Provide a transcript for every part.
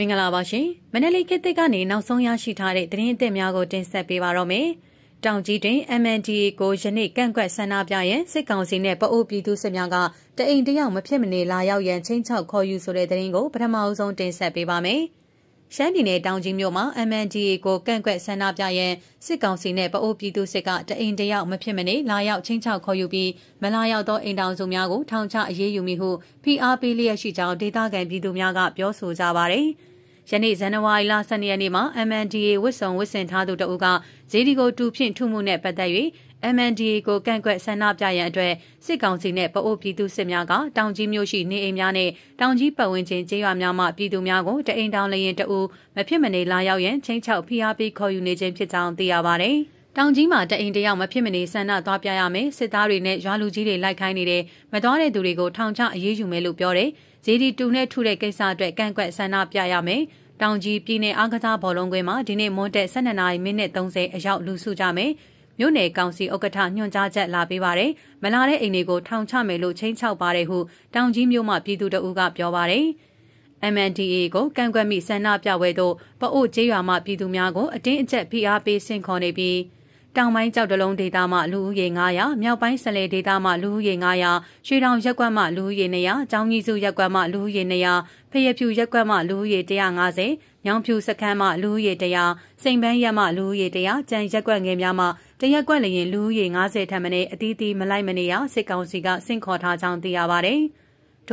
မင်္ဂလာပါရှင်မန္တလေးခေတ်သစ်ကနေနောက်ဆုံးရရှိထားတဲ့သတင်းအသစ်များကိုတင်ဆက်ပေးပါတော့မယ်။တောင်ကြီးတွင် MNDA ကိုယနေ့ကန့်ကွက်ဆန္ဒပြရန်စစ်ကောင်စီနဲ့ပအိုးပြည်သူစစ်များကတအိမ်တယောက်မဖြစ်မနေလာရောက်ရန်ချင်းချောက်ခေါ်ယူဆိုတဲ့သတင်းကိုပထမအဆုံးတင်ဆက်ပေးပါမယ်။ရှမ်းပြည်နယ်တောင်ကြီးမြို့မှာ MNDA ကိုကန့်ကွက်ဆန္ဒပြရန်စစ်ကောင်စီနဲ့ပအိုးပြည်သူစစ်ကတအိမ်တယောက်မဖြစ်မနေလာရောက်ချင်းချောက်ခေါ်ယူပြီးမလာရောက်သောအိမ်တောင်စုများကိုထောင်ချအရေးယူမိဟုဖိအားပေးလျက်ရှိကြောင်းဒေသခံပြည်သူများကပြောဆိုကြပါတယ်။ယနေ့ဇန်နဝါရီလ12ရက်နေ့မှာ MNDA ဝစ်စုံဝစ်ဆင်ထားသူတအုပ်ကဇေဒီကိုတူဖြင့်ထုမှုနဲ့ပတ်သက်၍ MNDA ကိုကန့်ကွက်ဆန္ဒပြရန်အတွက်စစ်ကောင်စီနဲ့ပအိုးပြည်သူစစ်များကတောင်ကြီးမြို့ရှိနေအိမ်များနဲ့တောင်ကြီးပတ်ဝန်းကျင်ကျေးရွာများမှပြည်သူများကိုတအိမ်တောင်လျင်တအုပ်မဖြစ်မနေလာရောက်ရန်ချင်းချောက်ဖိအားပေးခေါ်ယူနေခြင်းဖြစ်ကြောင်းသိရပါဗျ။တောင်ကြီးမှာတအိမ်တယောက်မဖြစ်မနေဆန္ဒသွားပြရမယ်စစ်သားတွေနဲ့ရွာလူကြီးတွေလိုက်ခိုင်းနေတယ်မတော်တဲ့သူတွေကိုထောင်ချအရေးယူမယ်လို့ပြောတယ်ဂျေဒီတူနဲ့ထုတဲ့ကိစ္စအတွက်ကန့်ကွက်ဆန္ဒပြရမယ်တောင်ကြီးပြည်နယ်အားကစားဘောလုံးကွင်းမှာဒီနေ့မွန်းတက်12နာရီမိနစ်30အရောက်လူစုကြမယ်။မြို့နယ်ကောင်စီဥက္ကဋ္ဌညွှန်ကြားချက်လာပေးပါတယ်။မလာတဲ့အိမ်တွေကိုထောင်ချမယ်လို့ချိန်ချောက်ပါတယ်ဟုတောင်ကြီးမြို့မှပြည်သူတအူးကပြောပါတယ်။ MNDA ကိုကန့်ကွက်မိဆန္ဒပြပွဲသို့ပအို့ကျေးရွာမှပြည်သူများကိုအတင်းအကျပ်ဖိအားပေးဆင့်ခေါ်နေပြီးတောင်ပိုင်းကြောက်တလုံးဒေသမှလူဦးရေ900မြောက်ပိုင်းဆလဲဒေသမှလူဦးရေ900ရွှေတောင်ရက်ကွက်မှလူဦးရေ900ကျောင်းကြီးစုရက်ကွက်မှလူဦးရေ900ဖရဖြူရက်ကွက်မှလူဦးရေ150မြောင်ဖြူစခန်းမှလူဦးရေ100စိန်ပန်းရက်မှလူဦးရေ100ကြံရက်ကွက်ငယ်များမှတရက်ကွက်လျင်လူဦးရေ90ထက်မနည်းအသီးသီးမလိုက်မနေရစစ်ကောင်စီကစင့်ခေါ်ထားကြောင်းသိရပါတယ်။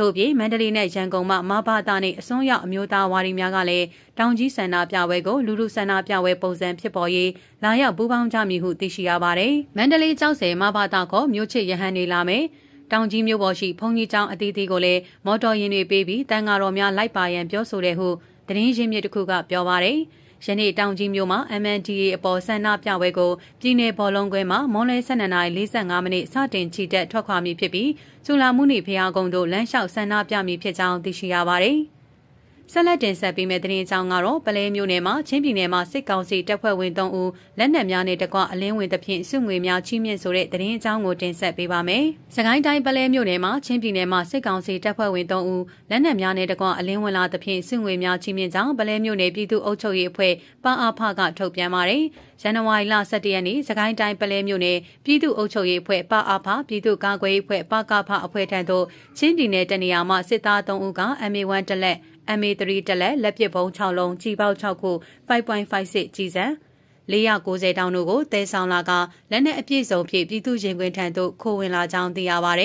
ထို့ပြင်မန္တလေးနဲ့ရန်ကုန်မှမဘာသာနဲ့အစွန်းရောက်အမျိုးသားဝါဒီများကလည်းတောင်ကြီးဆန္ဒပြပွဲကိုလူလူဆန္ဒပြပွဲပုံစံဖြစ်ပေါ်ရေးလာရောက်ပူးပေါင်းကြမည်ဟုသိရှိရပါတယ်။မန္တလေးကျောက်ဆယ်မဘာသာကိုမြို့ချစ်ရဟန်းနေလာမယ်။တောင်ကြီးမြို့ပေါ်ရှိဘုံကြီးကျောင်းအသီးသီးကိုလည်းမော်တော်ယာဉ်တွေပေးပြီးတန်ဃာတော်များလိုက်ပါရန်ပြောဆိုတဲ့ဟုသတင်းရင်းမြစ်တစ်ခုကပြောပါရယ်။ယနေ့တောင်ကြီးမြို့မှာ MNDAA အပေါ်ဆန္ဒပြပွဲကိုပြည်내ဘော်လုံးကွဲမှာမွန်လဲ12:45မိနစ်စတင်ချီတက်ထွက်ခွာမည်ဖြစ်ပြီးကျူလာမှုနေဖျားကုန်းတို့လမ်းလျှောက်ဆန္ဒပြမည်ဖြစ်ကြောင်းသိရှိရပါတယ်။ဆက်လက်တင်ဆက်ပေးမယ့်သတင်းအကြောင်းကတော့ပလဲမျိုးနယ်မှာချင်းပြည်နယ်မှာစစ်ကောင်စီတပ်ဖွဲ့ဝင်3ဦးလက်နက်များနဲ့တကွအလင်းဝင်သဖြင့်စုငွေများချီးမြှင့်ဆိုတဲ့သတင်းအကြောင်းကိုတင်ဆက်ပေးပါမယ်။စကိုင်းတိုင်းပလဲမျိုးနယ်မှာချင်းပြည်နယ်မှာစစ်ကောင်စီတပ်ဖွဲ့ဝင်3ဦးလက်နက်များနဲ့တကွအလင်းဝင်လာသဖြင့်စုငွေများချီးမြှင့်ကြောင်းပလဲမျိုးနယ်ပြည်သူ့အုပ်ချုပ်ရေးအဖွဲ့ပါအဖကထုတ်ပြန်ပါတယ်။ဇန်နဝါရီလ17ရက်နေ့စကိုင်းတိုင်းပလဲမျိုးနယ်ပြည်သူ့အုပ်ချုပ်ရေးအဖွဲ့ပါအဖပြည်သူ့ကာကွယ်ရေးအဖွဲ့ပါကဖအဖွဲ့ထံသို့ချင်းပြည်နယ်တနေရာမှာစစ်သား3ဦးက MA1 တလက် MA3 တလက်လက်ပစ်ဘုံ6လုံးကြီပေါက်6ခု5.56ကြီးစံ490တောင်တို့ကိုတဲဆောင်လာကလက်နက်အပြည့်စုံဖြင့်ပြည်သူရင်ခွင်ထံသို့ခိုးဝင်လာကြောင်းသိရပါဗျ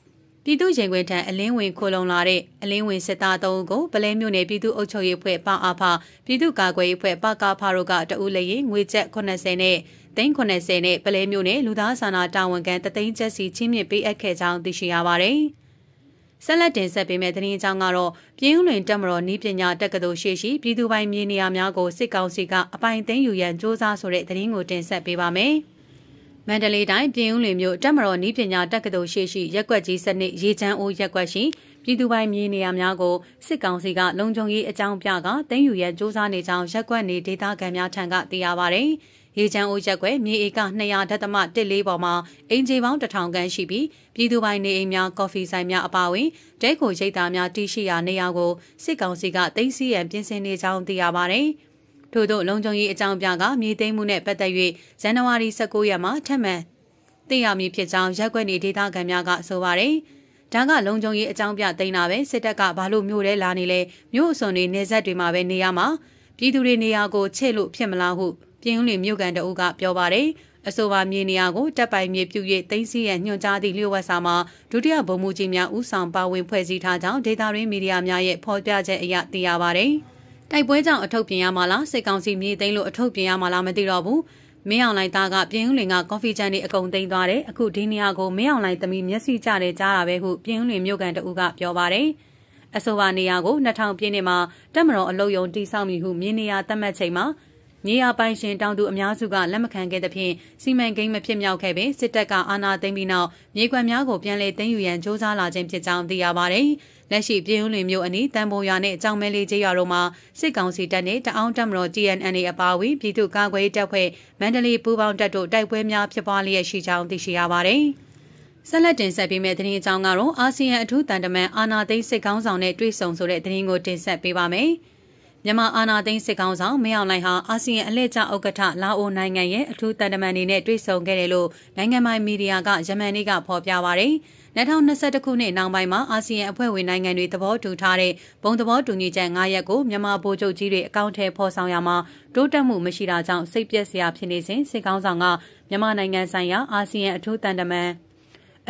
။ပြည်သူရင်ခွင်ထံအလင်းဝင်ခိုးလုံလာတဲ့အလင်းဝင်စစ်သားသုံးကိုပလဲမြို့နယ်ပြည်သူ့အုပ်ချုပ်ရေးအဖွဲ့ပအာဖပြည်သူ့ကာကွယ်ရေးအဖွဲ့ပကဖတို့ကတအူးလည်းရင်ငွေကျပ်80နဲ့သိန်း80နဲ့ပလဲမြို့နယ်လူသားစာနာတာဝန်ခံတသိန်းချက်စီချင်းမြစ်ပေးအပ်ခဲ့ကြောင်းသိရှိရပါဗျ။ဆက်လက်တင်ဆက်ပေးမယ့်သတင်းအကြောင်းကတော့ပြည်ဦးလွင်တက်မတော်နီးပညာတက္ကသိုလ်ရှိရှိပြည်သူပိုင်မြေနေရာများကိုစစ်ကောင်စီကအပိုင်သိမ်းယူရန်စ조사ဆိုတဲ့သတင်းကိုတင်ဆက်ပေးပါမယ်။မန္တလေးတိုင်းပြင်ဦးလွင်မြို့တက်မတော်နီးပညာတက္ကသိုလ်ရှိရှိရက်ွက်ကြီးစနစ်ရေချမ်းအိုးရက်ွက်ရှိပြည်သူပိုင်မြေနေရာများကိုစစ်ကောင်စီကလုံခြုံရေးအကြောင်းပြကတင်းယူရဲစ조사နေကြောင်းရက်ွက်နေဒေသခံများထံကသိရပါဗျ။ရေချမ်းအိုးရက်ွယ်မြေဧက200ဒသမ14ပေါ်မှာအင်ဂျီပေါင်း1000ခန်းရှိပြီးပြည်သူပိုင်နေအိမ်များကော်ဖီဆိုင်များအပါအဝင်တဲကိုရိတ်သားများတည်ရှိရာနေရာကိုစစ်ကောင်စီကသိမ်းဆည်းရန်ပြင်ဆင်နေကြောင်းသိရပါတယ်။ထို့သောလုံခြုံရေးအကြောင်းပြကမြေသိမ်းမှုနဲ့ပတ်သက်၍ဇန်နဝါရီ19ရက်မှာထပ်မံသိရမည်ဖြစ်ကြောင်းရက်ွက်နေဒေသခံများကဆိုပါတယ်။ဒါကလုံခြုံရေးအကြောင်းပြသိမ်းတာပဲစစ်တပ်ကဘာလို့မြို့ထဲလာနေလဲမြို့အစွန်တွေနေဆက်တွေမှာပဲနေရမှာပြည်သူတွေနေရာကိုချဲ့လို့ဖြစ်မလားဟုပြင်ဦးလွင်မြို့ကန်တအုပ်ကပြောပါတယ်။အဆိုပါမြေနေရာကိုတပ်ပိုင်မြေပြု၍တင်းစီရန်ညွှန်ကြားသည့်လျှို့ဝှက်စာမှာဒုတိယဗိုလ်မှူးကြီးများဦးဆောင်ပါဝင်ဖွဲ့စည်းထားကြောင်းဒေတာရင်းမီဒီယာများရဲ့ဖော်ပြချက်အရသိရပါတယ်။တိုက်ပွဲကြောင့်အထုပ်ပြင်ရမှာလားစစ်ကောင်စီမြေသိမ်းလို့အထုပ်ပြင်ရမှာလားမသိတော့ဘူး။မင်းအောင်လိုက်သားကပြင်ဦးလွင်ကကော်ဖီချန်တွေအကုန်သိမ်းသွားတယ်။အခုဒီနေရာကိုမင်းအောင်လိုက်သမီးမျက်စိကျတဲ့ကြားတာပဲဟုပြင်ဦးလွင်မြို့ကန်တအုပ်ကပြောပါတယ်။အဆိုပါနေရာကို2000ပြည့်နှစ်မှာတက်မတော်အလုံယုံတိဆောက်မိဟုမြင်းနေရာသတ်မှတ်ချိန်မှာမြေယာပိုင်ရှင်တောင်သူအများစုကလက်မခံခဲ့သဖြင့်စီမံကိန်းမဖြစ်မြောက်ခဲ့ပေစစ်တပ်ကအာဏာသိမ်းပြီးနောက်မြေကွက်များကိုပြန်လည်သိမ်းယူရန်ကြိုးစားလာခြင်းဖြစ်ကြောင်းသိရပါတယ်။လက်ရှိပြည်ဦးလွင်မြို့အနီးတန်ဘုံရွာနဲ့အကြောင်းမဲလေးကျေးရွာတို့မှာစစ်ကောင်စီတပ်နဲ့တအောင်းတပ်မတော် TNNA အပါအဝင်ပြည်သူ့ကာကွယ်တပ်ဖွဲ့မန္တလေးပူးပေါင်းတပ်တို့တိုက်ပွဲများဖြစ်ပွားလျက်ရှိကြောင်းသိရှိရပါတယ်။ဆက်လက်တင်ဆက်ပေးမယ့်သတင်းအကြောင်းကတော့အာဆီယံအထူးတန်တမန်အာနာသိန်းစစ်ကောင်းဆောင်နဲ့တွေ့ဆုံဆိုတဲ့သတင်းကိုတင်ဆက်ပေးပါမယ်။မြန်မာအာဏာသိမ်းစစ်ကောင်ဆောင်မင်းအောင်လှိုင်ဟာအာဆီယံအလှည့်ကျဥက္ကဋ္ဌလာအိုနိုင်ငံရဲ့အထူးတန်တမန်နေနဲ့တွေ့ဆုံခဲ့တယ်လို့နိုင်ငံပိုင်မီဒီယာကယမန်နေ့ကဖော်ပြပါရယ်2021ခုနှစ်နောက်ပိုင်းမှာအာဆီယံအဖွဲ့ဝင်နိုင်ငံတွေသဘောတူထားတဲ့ဘုံသဘောတူညီချက်၅ရပ်ကိုမြန်မာဗိုလ်ချုပ်ကြီးတွေအကောင့်ထဲပေါ်ဆောင်ရမှာတိုးတက်မှုမရှိတာကြောင့်စိတ်ပျက်စရာဖြစ်နေစဉ်စစ်ကောင်ဆောင်ကမြန်မာနိုင်ငံဆိုင်ရာအာဆီယံအထူးတန်တမန်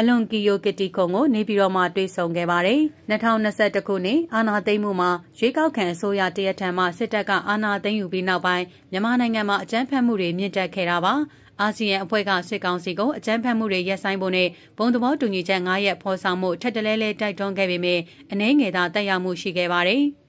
အလွန်ကီယိုကတီခုံကိုနေပြည်တော်မှာတွေ့ဆုံခဲ့ပါတယ်။2021ခုနှစ်အာဏာသိမ်းမှုမှာရွေးကောက်ခံအစိုးရတရက်ထံမှစစ်တပ်ကအာဏာသိမ်းယူပြီးနောက်ပိုင်းမြန်မာနိုင်ငံမှာအကြမ်းဖက်မှုတွေမြင့်တက်ခဲ့တာပါ။အာဆီယံအဖွဲ့ကစစ်ကောင်စီကိုအကြမ်းဖက်မှုတွေရပ်ဆိုင်းဖို့နဲ့ဘုံသဘောတူညီချက်၅ရပ်ဖော်ဆောင်မှုထပ်တလဲလဲတိုက်တွန်းခဲ့ပေမယ့်အနည်းငယ်သာတက်ရောက်မှုရှိခဲ့ပါတယ်။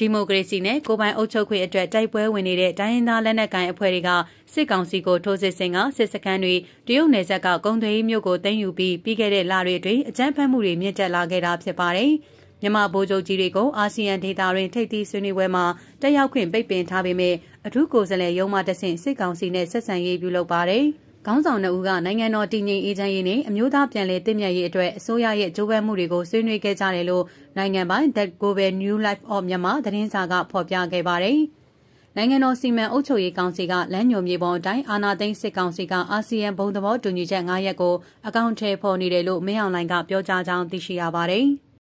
ဒီမိုကရေစီနဲ့ကိုပိုင်အုပ်ချုပ်ခွင့်အတွက်တိုက်ပွဲဝင်နေတဲ့တိုင်းရင်းသားလက်နက်ကိုင်အဖွဲ့တွေကစစ်ကောင်စီကိုထိုးစစ်ဆင်ကစစ်စခန်းတွေတရုတ်နယ်စပ်ကကုန်းသွေးမြို့ကိုသိမ်းယူပြီးပြီးခဲ့တဲ့လတွေအတွင်းအကြမ်းဖက်မှုတွေမြင့်တက်လာခဲ့တာဖြစ်ပါတယ်။မြန်မာဗိုလ်ချုပ်ကြီးတွေကိုအာဆီယံဒေသတွင်ထိပ်သီးဆွေးနွေးပွဲမှာတက်ရောက်ခွင့်ပိတ်ပင်ထားပေမဲ့အထူးကိုယ်စားလှယ်ရုံးမှတဆင့်စစ်ကောင်စီနဲ့ဆက်ဆံရေးပြုလုပ်ပါတယ်။ခေါင်းဆောင်နှုတ်ကနိုင်ငံတော်တည်ငြိမ်အေးချမ်းရေးနဲ့အမျိုးသားပြန်လည်တည်မြဲရေးအတွက်အစိုးရရဲ့ကြိုးပမ်းမှုတွေကိုဆွေးနွေးခဲ့ကြတယ်လို့နိုင်ငံပိုင် That Global New Life of Myanmar သတင်းစာကဖော်ပြခဲ့ပါတယ်။နိုင်ငံတော်စီမံအုပ်ချုပ်ရေးကောင်စီကလမ်းညွှန်မြေပေါ်အတိုင်းအာဏာသိမ်းစစ်ကောင်စီကအာဆီယံဘုံသဘောတူညီချက်၅ရပ်ကိုအကောင့်ထည့်ဖော်နေတယ်လို့မင်းအောင်လှိုင်ကပြောကြားကြောင်းသိရှိရပါတယ်။